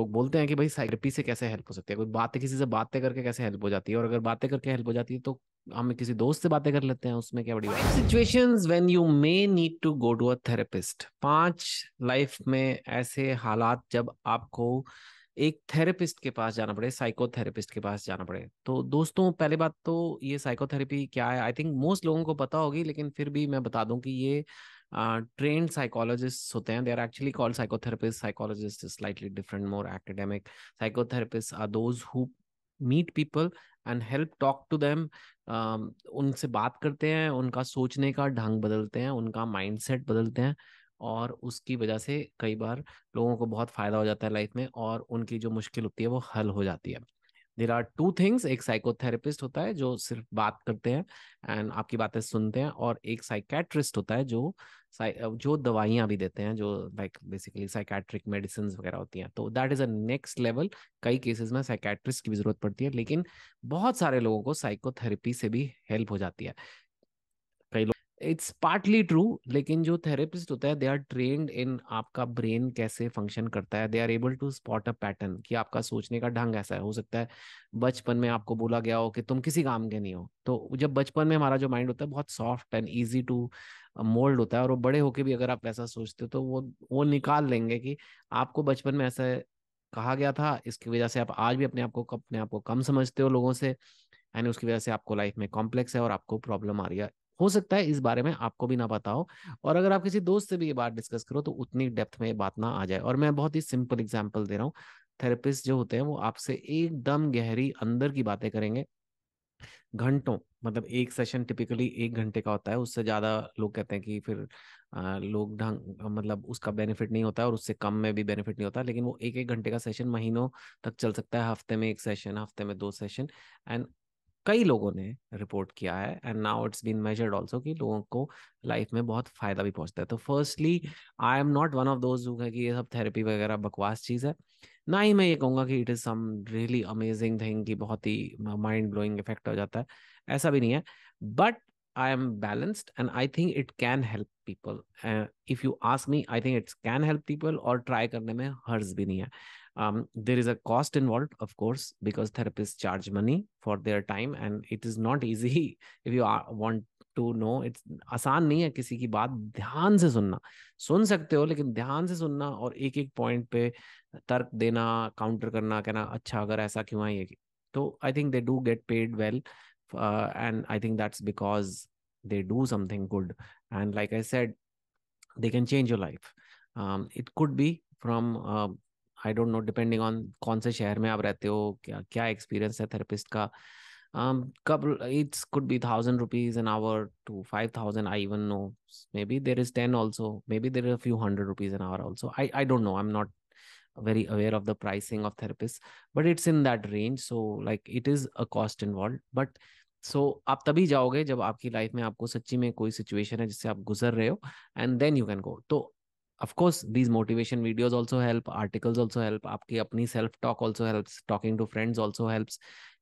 लोग बोलते हैं कि भाई थेरेपी से कैसे हेल्प हो सकती है कोई बातें किसी से बातें करके कैसे हेल्प हो जाती है और अगर बातें करके हेल्प हो जाती है तो हम किसी दोस्त से बातें कर लेते हैं उसमें क्या बड़ी situation when you may need to go to a therapist पांच लाइफ में ऐसे हालात जब आपको एक थेरेपिस्ट के पास जाना पड़े साइकोथेरेपिस्ट के पास जाना पड़े तो दोस्तों पहले बात तो ये साइकोथेरेपी क्या है आई थिंक मोस्ट लोगों को पता होगी लेकिन फिर भी मैं बता दूं कि ये ट्रेन साइकोलॉजिस्ट होते हैं they are actually call psychotherapist psychologist slightly different more academic psychotherapist are those who meet people and help talk to them उनसे बात करते हैं उनका सोचने का ढंग बदलते हैं उनका माइंड बदलते हैं और उसकी वजह से कई बार लोगों को बहुत फायदा हो जाता है लाइफ में और उनकी जो मुश्किल होती है वो हल हो जाती है देर आर टू थिंग्स एक साइकोथेरेपिस्ट होता है जो सिर्फ बात करते हैं एंड आपकी बातें सुनते हैं और एक साइकेट्रिस्ट होता है जो जो दवाइयाँ भी देते हैं जो लाइक बेसिकली साइकेट्रिक मेडिसिन वगैरह होती हैं तो that is a next level कई केसेस में साइकेट्रिस्ट की भी जरूरत पड़ती है लेकिन बहुत सारे लोगों को साइकोथेरेपी से भी हेल्प हो जाती है इट्स पार्टली ट्रू लेकिन जो थेरेपिस्ट होता है दे आर ट्रेन्ड इन आपका ब्रेन कैसे फंक्शन करता है they are able to spot a pattern कि आपका सोचने का ढंग ऐसा है हो सकता है बचपन में आपको बोला गया हो कि तुम किसी काम के नहीं हो तो जब बचपन में हमारा जो माइंड होता है बहुत soft and easy to mould होता है और वो बड़े होके भी अगर आप ऐसा सोचते हो तो वो वो निकाल लेंगे कि आपको बचपन में ऐसा कहा गया था इसकी वजह से आप आज भी अपने आप को अपने आप को कम समझते हो लोगों से एंड उसकी वजह से आपको लाइफ में कॉम्प्लेक्स है और आपको प्रॉब्लम आ रही है हो सकता है इस बारे में आपको भी ना पता हो और अगर आप किसी दोस्त से भी ये बात डिस्कस करो तो उतनी डेप्थ में ये बात ना आ जाए और मैं बहुत ही सिंपल एग्जाम्पल दे रहा हूँ थेरेपिस्ट जो होते हैं वो आपसे एकदम गहरी अंदर की बातें करेंगे घंटों मतलब एक सेशन टिपिकली एक घंटे का होता है उससे ज़्यादा लोग कहते हैं कि फिर आ, लोग ढंग मतलब उसका बेनिफिट नहीं होता और उससे कम में भी बेनिफिट नहीं होता लेकिन वो एक एक घंटे का सेशन महीनों तक चल सकता है हफ्ते में एक सेशन हफ्ते में दो सेशन एंड कई लोगों ने रिपोर्ट किया है and now it's been measured also कि लोगों को लाइफ में बहुत फायदा भी पहुंचता है तो firstly I am not one of those है कि ये सब थेरेपी वगैरह बकवास चीज़ है ना ही मैं ये कहूँगा कि it is some really amazing thing कि बहुत ही माइंड ब्लोइंग इफेक्ट हो जाता है ऐसा भी नहीं है but I am balanced and I think it can help people if you ask me I think it's can help people और ट्राई करने में हर्ज भी नहीं है Um, there is a cost involved of course because therapists charge money for their time and it is not easy if you are, want to know it's asan nahi hai kisi ki baat dhyan se sunna sun sakte ho lekin dhyan se sunna aur ek ek point pe tark dena counter karna kehna acha agar aisa kyun hai ye i think they do get paid well uh, and i think that's because they do something good and like i said they can change your life um, it could be from uh, I don't know depending on कौन से शहर में आप रहते हो क्या क्या experience है थेरेपिस्ट का couple it could be thousand rupees an hour to five thousand i even know maybe there is ten also maybe there are a few hundred rupees an hour also i i don't know i'm not very aware of the pricing of therapists but it's in that range so like it is a cost involved but so so, आप तभी जाओगे जब आपकी life में आपको सच्ची में कोई सिचुएशन है जिससे आप गुजर रहे हो and then you can go तो of course motivation videos also help help also help आपकी अपनी self talk also helps talking to friends also helps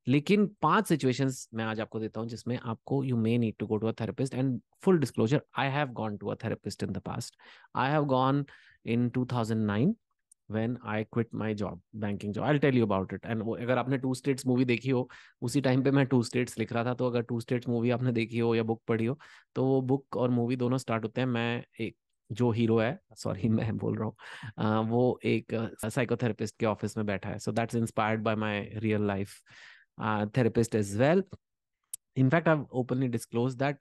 लेकिन पांच सिचुएशन मैं आज आपको देता हूँ जिसमें आपको you may need to go to a therapist and full disclosure I have gone to a therapist in the past I have gone in two thousand when I quit my job, banking job. I'll tell you about it. And and अगर आपने to states movie देखी हो उसी time पे मैं to states लिख रहा था तो अगर टू स्टेट्स मूवी आपने देखी हो या बुक पढ़ी हो तो वो बुक और मूवी दोनों स्टार्ट होते हैं मैं एक जो हीरो है सॉरी मैं बोल रहा हूँ वो एक साइकोथेरेपिस्ट के ऑफिस में बैठा है so that's inspired by my real life therapist is well in fact i've openly disclosed that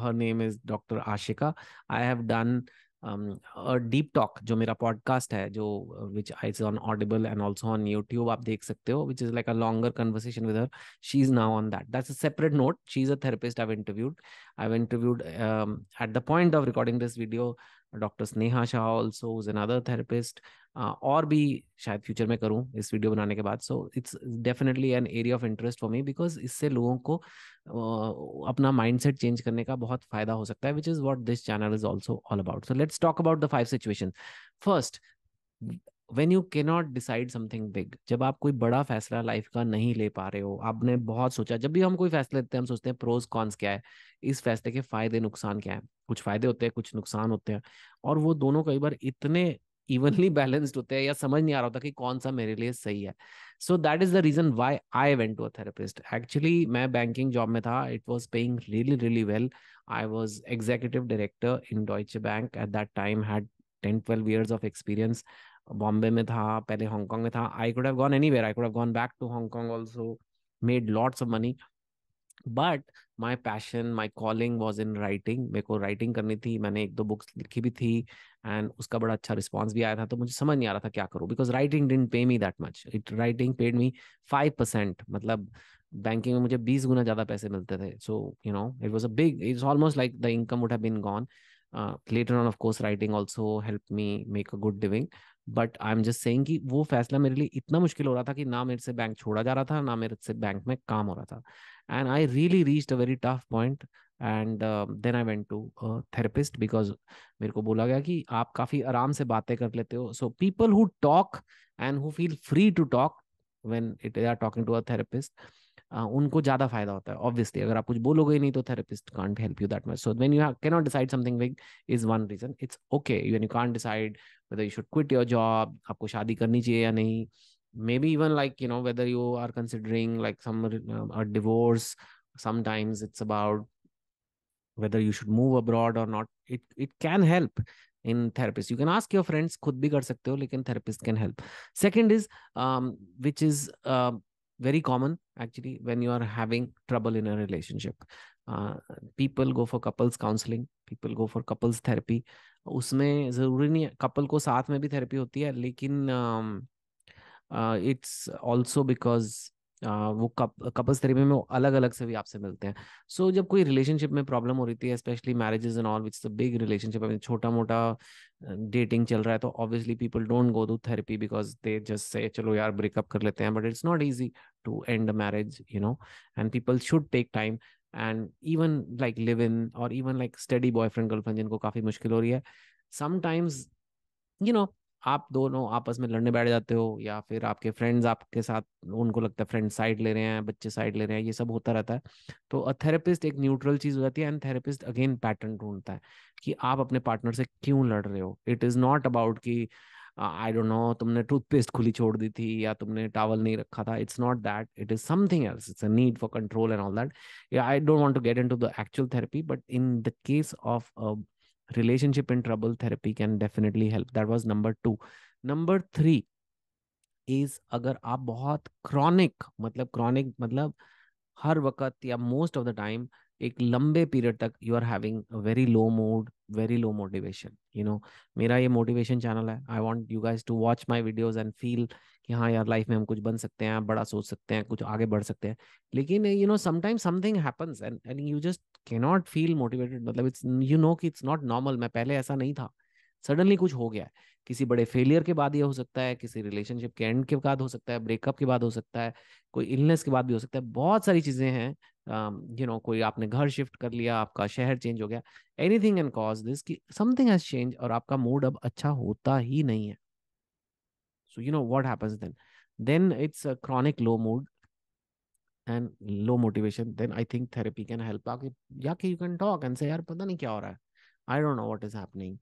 her name is doctor Ashika I have done deep talk जो मेरा पॉडकास्ट है जो which I on Audible and also on YouTube आप देख सकते हो which is like a longer conversation with her she is now on that that's a separate note she is a therapist I interviewed I interviewed at the point of recording this video doctor Sneha Shah also is another therapist और भी शायद future में करूँ इस video बनाने के बाद so it's definitely an area of interest for me because इससे लोगों को uh, अपना माइंडसेट चेंज करने का बहुत फायदा हो सकता है which is what this channel is also all about so let's talk about the five situation first when you can not decide something big जब आप कोई बड़ा फैसला लाइफ का नहीं ले पा रहे हो आपने बहुत सोचा जब भी हम कोई फैसला लेते हैं हम सोचते हैं प्रोज कॉन्स क्या है इस फैसले के फायदे नुकसान क्या है कुछ फायदे होते हैं कुछ नुकसान होते हैं और वो दोनों कई बार इतने इवनली बैलेंस्ड होते हैं या समझ नहीं आ रहा होता कि कौन सा मेरे लिए सही है so that is the reason why I went to a therapist actually मैं बैंकिंग जॉब में था it was paying really really well I was executive director in Deutsche Bank at that time had 10 12 years of experience Bombay में था पहले Hong Kong में था I could have gone anywhere I could have gone back to Hong Kong also made lots of money but my passion my calling was in writing मेरे को writing करनी थी मैंने एक दो बुक्स लिखी भी थी एंड उसका बड़ा अच्छा रिस्पॉन्स भी आया था तो मुझे समझ नहीं आ रहा था क्या करूँ because writing didn't pay me that much it writing paid me five percent मतलब बैंकिंग में मुझे बीस गुना ज्यादा पैसे मिलते थे so you know it was a big it's almost like the income would have been gone later on of course writing also help me make a good living but I am just saying कि वो फैसला मेरे लिए इतना मुश्किल हो रहा था कि ना मेरे से बैंक छोड़ा जा रहा था ना मेरे से बैंक में काम हो रहा था and I really reach a very tough point and then I went to therapist because मेरे को बोला गया कि आप काफ़ी आराम से बातें कर लेते हो so people who talk and who feel free to talk when it are talking to a therapist उनको ज्यादा फायदा होता है ऑब्वियसली अगर आप कुछ बोलोगे नहीं तो therapist can't help you that much so when you cannot decide something big is one reason it's okay you an you can't decide whether you should quit your job आपको शादी करनी चाहिए या नहीं maybe even like you know whether you are considering like some divorce sometimes it's about whether you should move abroad or not it it can help in therapist you can ask your friends खुद भी कर सकते हो लेकिन therapist can help second is which is very common actually when you are having trouble in a relationship uh, people go for couples counseling people go for couples therapy उसमें जरूरी नहीं couple को साथ में भी थेरेपी होती है लेकिन इट्स ऑल्सो बिकॉज वो कप कपल्स थेरेपी में अलग अलग से भी आपसे मिलते हैं सो so, जब कोई रिलेशनशिप में प्रॉब्लम हो रही है especially marriages and all which the big relationship छोटा मोटा डेटिंग चल रहा है तो obviously people don't go to therapy because they just say चलो यार ब्रेकअप कर लेते हैं but it's not easy to end marriage you know and people should take time and even like live in or even like steady boyfriend girlfriend जिनको काफ़ी मुश्किल हो रही है समटाइम्स यू नो आप दोनों आपस में लड़ने बैठ जाते हो या फिर आपके फ्रेंड्स आपके साथ उनको लगता है फ्रेंड साइड ले रहे हैं बच्चे साइड ले रहे हैं ये सब होता रहता है तो अ थेरेपिस्ट एक न्यूट्रल चीज हो जाती है एंड थेरेपिस्ट अगेन पैटर्न ढूंढता है कि आप अपने पार्टनर से क्यों लड़ रहे हो इट इज नॉट अबाउट कि आई डोंट नो तुमने टूथपेस्ट खुली छोड़ दी थी या तुमने टावल नहीं रखा था it's not that it is something else it's a need for control and all that I don't want to get into the actual therapy but in the case of relationship in trouble therapy can definitely help that was number 2 number 3 is अगर आप बहुत chronic मतलब chronic मतलब हर वक्त या most of the time एक लंबे पीरियड तक you are having very low mood very low motivation you know मेरा ये मोटिवेशन चैनल है I want you guys to watch my videos and feel कि हाँ यार लाइफ में हम कुछ बन सकते हैं बड़ा सोच सकते हैं कुछ आगे बढ़ सकते हैं लेकिन you know sometime something happens and and you just cannot feel motivated मतलब इट्स यू नो कि इट्स नॉट नॉर्मल मैं पहले ऐसा नहीं था सडनली कुछ हो गया है किसी बड़े फेलियर के बाद ये हो सकता है किसी रिलेशनशिप के एंड के बाद हो सकता है ब्रेकअप के बाद हो सकता है कोई इलनेस के बाद भी हो सकता है बहुत सारी चीज़ें हैं यू um, नो कोई आपने घर शिफ्ट कर लिया आपका शहर चेंज हो गया एनीथिंग एंड कॉज दिस कि समथिंग हैज चेंज और आपका मूड अब अच्छा होता ही नहीं है So you know what happens then. Then it's a chronic low mood and low motivation. Then I think therapy can help. Yeah, you can talk and say, "Yar, pata nahi kya ho raha I don't know what is happening.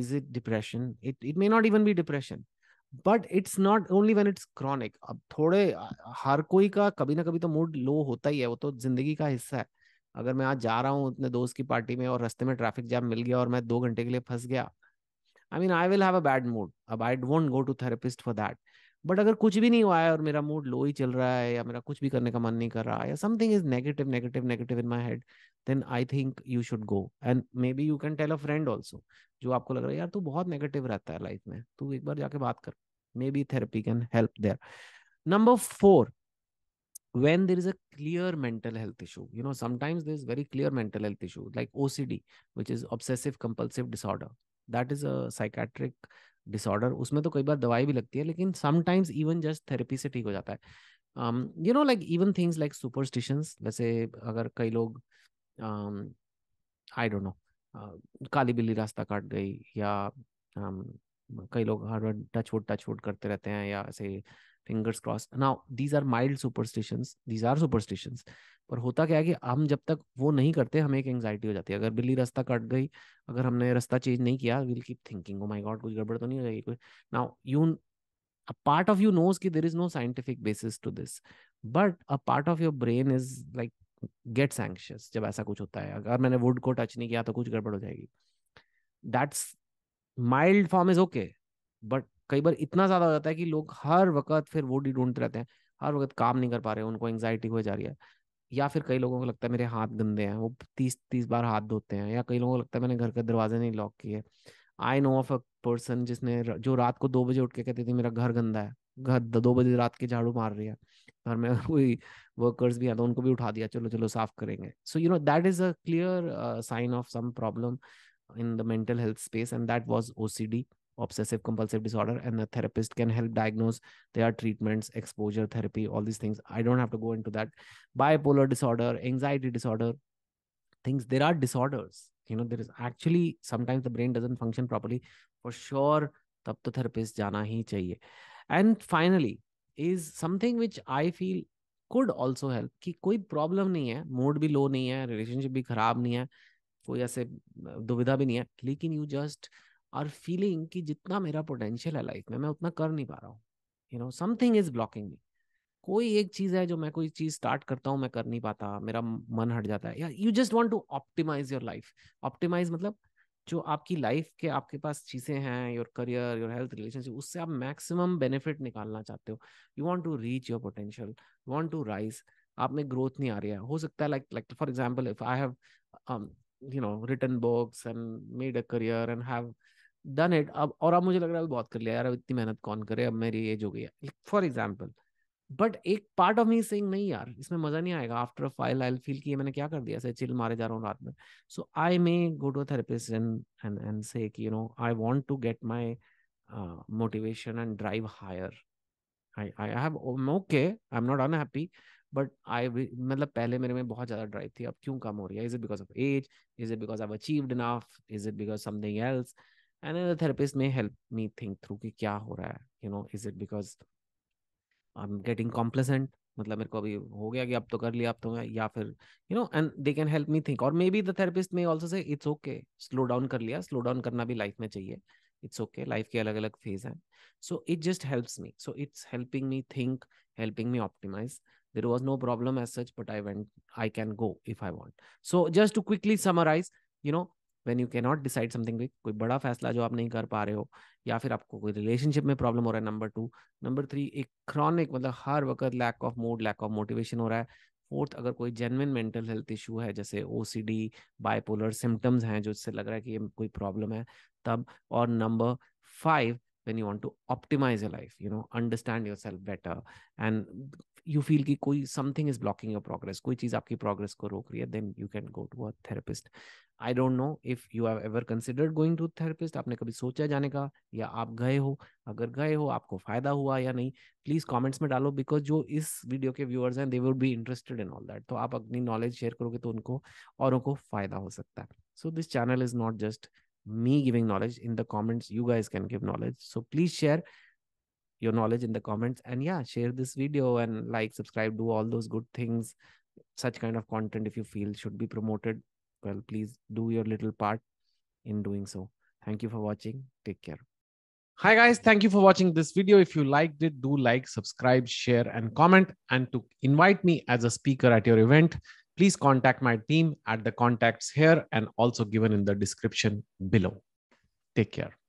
Is it depression? It it may not even be depression. But it's not only when it's chronic अब थोड़े हर कोई का कभी ना कभी तो mood low होता ही है वो तो जिंदगी का हिस्सा है अगर मैं आज जा रहा हूँ अपने दोस्त की पार्टी में और रास्ते में ट्रैफिक जाम मिल गया और मैं दो घंटे के लिए फंस गया I mean I will have a bad mood अब I don't go to therapist for that but अगर कुछ भी नहीं हुआ है और मेरा मूड लो ही चल रहा है या मेरा कुछ भी करने का मन नहीं कर रहा है या something is negative negative negative in my head then I think you should go and maybe you can tell a friend also जो आपको लग रहा है यार तू बहुत नेगेटिव रहता है लाइफ में तू एक बार जाके बात कर maybe therapy can help there number four when there is a clear mental health issue you know sometimes there's very clear mental health issue like ocd which is obsessive compulsive disorder that is a disorder उसमें तो कई बार दवाई भी लगती है लेकिन sometimes even just therapy से ठीक हो जाता है you know like even things like superstitions जैसे अगर कई लोग आई डोंट नो काली बिल्ली रास्ता काट गई या um, कई लोग हर टच वुड टच वुड करते रहते हैं या ऐसे fingers cross now these are mild superstition these are superstition पर होता क्या है कि हम जब तक वो नहीं करते हमें एक एंगजाइटी हो जाती है अगर बिल्ली रास्ता कट गई अगर हमने रास्ता चेंज नहीं किया will keep thinking oh God कुछ गड़बड़ तो नहीं हो जाएगी कुछ now you a part of you knows कि there is no scientific basis to this but a part of your brain is like gets anxious जब ऐसा कुछ होता है अगर मैंने वुड को टच नहीं किया तो कुछ गड़बड़ हो जाएगी that's mild form is okay but कई बार इतना ज्यादा हो जाता है कि लोग हर वक्त फिर वो डी ढूंढते रहते हैं हर वक्त काम नहीं कर पा रहे उनको एंगजाइटी हो जा रही है या फिर कई लोगों को लगता है मेरे हाथ गंदे हैं वो तीस तीस बार हाथ धोते हैं या कई लोगों को लगता है मैंने घर का दरवाजे नहीं लॉक किए I know of a person जिसने जो रात को दो बजे उठ के कहती थी मेरा घर गंदा है घर दो बजे रात के झाड़ू मार रही है घर में कोई वर्कर्स भी हैं तो उनको भी उठा दिया चलो चलो साफ करेंगे so you know that is a clear sign of some problem in the mental health space and that was OCD obsessive compulsive disorder and the therapist can help diagnose their treatments exposure therapy all these things i don't have to go into that bipolar disorder anxiety disorder things there are disorders you know there is actually sometimes the brain doesn't function properly for sure तब तो therapist जाना ही चाहिए And finally, is something which I feel could also help. कि कोई problem नहीं है Mood भी low, नहीं है रिलेशनशिप भी खराब नहीं है कोई just आर फीलिंग कि जितना मेरा पोटेंशियल है लाइफ में मैं उतना कर नहीं पा रहा हूँ you know something is blocking me कोई एक चीज है जो मैं कोई चीज स्टार्ट करता हूँ मैं कर नहीं पाता मेरा मन हट जाता है या you just want to optimise your life optimise मतलब जो आपकी लाइफ के आपके पास चीजें हैं your career your health relationship उससे आप मैक्सिमम बेनिफिट निकालना चाहते हो you want to reach your potential you want to rise आप में ग्रोथ नहीं आ रही है हो सकता है like like for example if I have you know written books and made a career and have done it अब और अब मुझे लग रहा है बहुत कर लिया यार अब इतनी मेहनत कौन करे अब मेरी एज हो गई है फॉर एग्जाम्पल बट एक पार्ट ऑफ मी सेइंग नहीं यार इसमें मजा नहीं आएगा आफ्टर फाइल आई फील कि मैंने क्या कर दिया ऐसे चिल मारे जा रहा हूँ रात में so I may go to therapist and and and say कि you know I want to get my motivation and drive higher I I have okay I am not unhappy but I मतलब पहले मेरे में बहुत ज्यादा drive थी अब क्यों कम हो रही है is it because of age is it because I achieved enough is it because something else and then the therapist may help me think through कि क्या हो रहा है you know is it because I'm getting complacent मतलब मेरे को अभी हो गया कि अब तो कर लिया अब तो मैं या फिर you know and they can help me think और maybe the therapist may also say it's okay slow down कर लिया स्लो डाउन करना भी लाइफ में चाहिए इट्स ओके लाइफ के अलग अलग फेज हैं so it just helps me so it's helping me think helping me optimise there was no problem as such but i went i can go if i want so just to quickly summarize you know when you cannot decide something big कोई बड़ा फैसला जो आप नहीं कर पा रहे हो या फिर आपको कोई रिलेशनशिप में प्रॉब्लम हो रहा है नंबर टू नंबर थ्री एक क्रॉनिक मतलब हर वक्त lack of mood lack of motivation हो रहा है फोर्थ अगर कोई जेनविन मेंटल हेल्थ इशू है जैसे O C D bipolar symptoms हैं जो इससे लग रहा है कि ये कोई प्रॉब्लम है तब और number five you want to optimise a life you know understand yourself better and you feel की कोई something is blocking your progress कोई चीज आपकी प्रोग्रेस को रोक रही है then you can go to a therapist I don't know if you have ever considered going to therapist आपने कभी सोचा जाने का या आप गए हो अगर गए हो आपको फायदा हुआ या नहीं प्लीज कॉमेंट्स में डालो बिकॉज जो इस वीडियो के व्यूअर्स हैं they would be interested in all that तो आप अपनी नॉलेज शेयर करोगे तो उनको औरों को फायदा हो सकता है so this channel is not just me giving knowledge in the comments you guys can give knowledge so please share your knowledge in the comments and yeah share this video and like subscribe do all those good things such kind of content if you feel should be promoted well please do your little part in doing so thank you for watching take care hi guys thank you for watching this video if you liked it do like subscribe share and comment and to invite me as a speaker at your event please contact my team at the contacts here and also given in the description below take care